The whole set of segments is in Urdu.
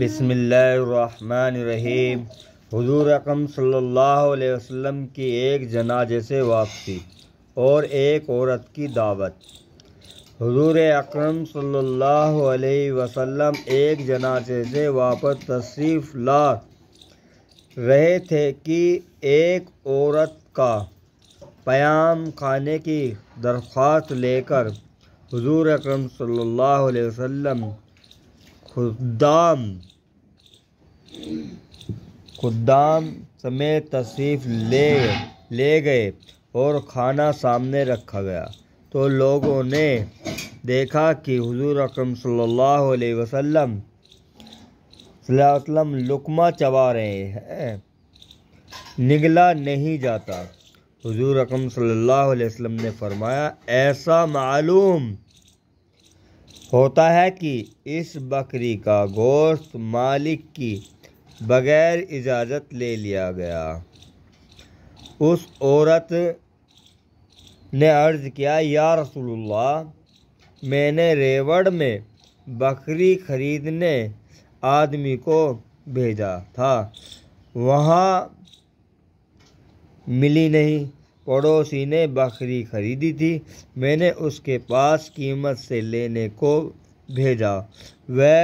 بسم اللہ الرحمن الرحیم حضور اکرم صلی اللہ علیہ وسلم کی ایک جنازے سے واپسی اور ایک عورت کی دعوت حضور اکرم صلی اللہ علیہ وسلم ایک جنازے سے واپس تشریف لا رہے تھے کہ ایک عورت کا پیام کھانے کی درخواست لے کر حضور اکرم صلی اللہ علیہ وسلم خدام خدام سمیت تصریف لے لے گئے اور کھانا سامنے رکھا گیا تو لوگوں نے دیکھا کہ حضور اکرم صلی اللہ علیہ وسلم صلی اللہ علیہ وسلم لکمہ چبا رہے ہیں نگلا نہیں جاتا حضور اکرم صلی اللہ علیہ وسلم نے فرمایا ایسا معلوم ہوتا ہے کہ اس بکری کا گوشت مالک کی بغیر اجازت لے لیا گیا اس عورت نے عرض کیا یا رسول اللہ میں نے ریوڑ میں بکری خریدنے آدمی کو بھیجا تھا وہاں ملی نہیں پڑوسی نے بکری خریدی تھی میں نے اس کے پاس قیمت سے لینے کو بھیجا وہ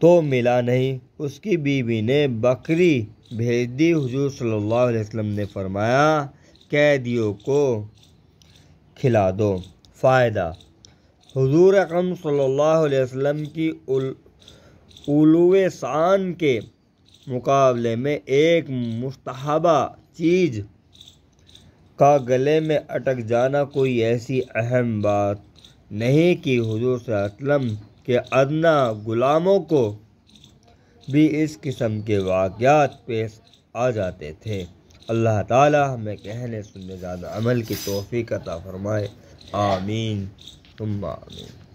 تو ملا نہیں اس کی بیوی نے بکری بھیج دی حضور صلی اللہ علیہ وسلم نے فرمایا قیدیوں کو کھلا دو فائدہ حضور اکرم صلی اللہ علیہ وسلم کی سان کے مقابلے میں ایک مستحبہ چیز کا گلے میں اٹک جانا کوئی ایسی اہم بات نہیں کہ حضور صلی اللہ علیہ وسلم کے ادنا غلاموں کو بھی اس قسم کے واقعات پیش آ جاتے تھے اللہ تعالیٰ ہمیں کہنے سننے زیادہ عمل کی توفیق عطا فرمائے آمین ثم آمین